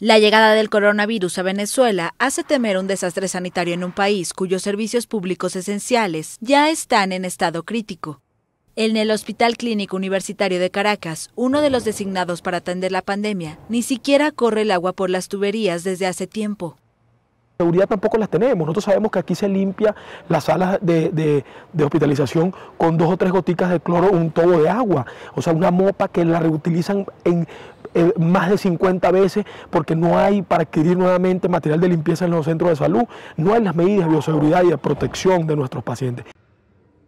La llegada del coronavirus a Venezuela hace temer un desastre sanitario en un país cuyos servicios públicos esenciales ya están en estado crítico. En el Hospital Clínico Universitario de Caracas, uno de los designados para atender la pandemia, ni siquiera corre el agua por las tuberías desde hace tiempo seguridad tampoco las tenemos. Nosotros sabemos que aquí se limpia las salas de, hospitalización con dos o tres goticas de cloro, un tobo de agua, o sea, una mopa que la reutilizan en eh, más de 50 veces porque no hay para adquirir nuevamente material de limpieza en los centros de salud, no hay las medidas de bioseguridad y de protección de nuestros pacientes.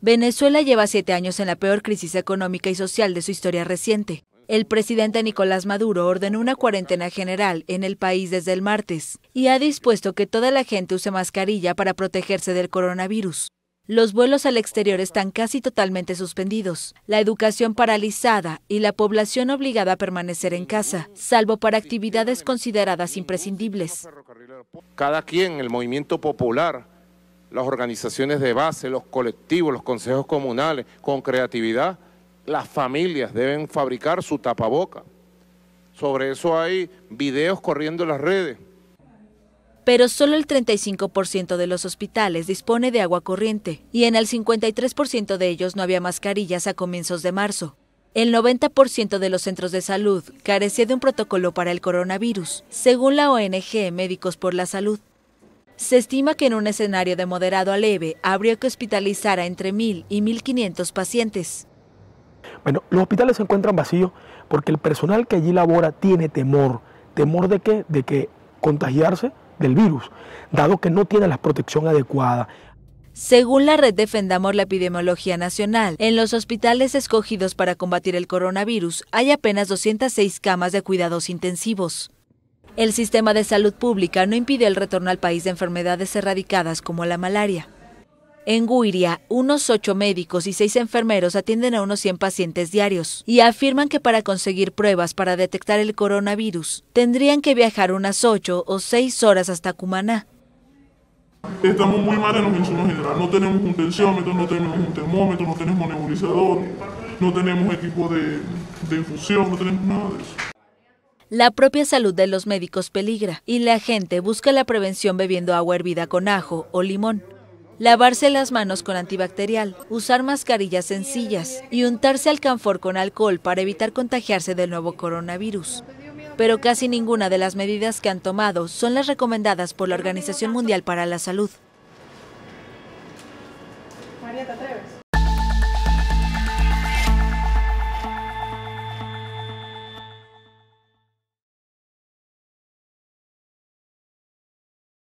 Venezuela lleva siete años en la peor crisis económica y social de su historia reciente. El presidente Nicolás Maduro ordenó una cuarentena general en el país desde el martes y ha dispuesto que toda la gente use mascarilla para protegerse del coronavirus los vuelos al exterior están casi totalmente suspendidos, la educación paralizada y la población obligada a permanecer en casa, salvo para actividades consideradas imprescindibles. Cada quien, el movimiento popular, las organizaciones de base, los colectivos, los consejos comunales, con creatividad, las familias deben fabricar su tapaboca. Sobre eso hay videos corriendo las redes pero solo el 35% de los hospitales dispone de agua corriente y en el 53% de ellos no había mascarillas a comienzos de marzo. El 90% de los centros de salud carecía de un protocolo para el coronavirus, según la ONG Médicos por la Salud. Se estima que en un escenario de moderado a leve habría que hospitalizar a entre 1.000 y 1.500 pacientes. Bueno, los hospitales se encuentran vacíos porque el personal que allí labora tiene temor. ¿Temor de qué? De que contagiarse del virus, dado que no tiene la protección adecuada. Según la red Defendamos la Epidemiología Nacional, en los hospitales escogidos para combatir el coronavirus hay apenas 206 camas de cuidados intensivos. El sistema de salud pública no impide el retorno al país de enfermedades erradicadas como la malaria. En Guiria, unos ocho médicos y seis enfermeros atienden a unos 100 pacientes diarios y afirman que para conseguir pruebas para detectar el coronavirus tendrían que viajar unas ocho o seis horas hasta Cumaná. Estamos muy mal en los insumos generales. No tenemos un tensiómetro, no tenemos un termómetro, no tenemos nebulizador, no tenemos equipo de, de infusión, no tenemos nada de eso. La propia salud de los médicos peligra y la gente busca la prevención bebiendo agua hervida con ajo o limón lavarse las manos con antibacterial, usar mascarillas sencillas y untarse alcanfor con alcohol para evitar contagiarse del nuevo coronavirus. Pero casi ninguna de las medidas que han tomado son las recomendadas por la Organización Mundial para la Salud.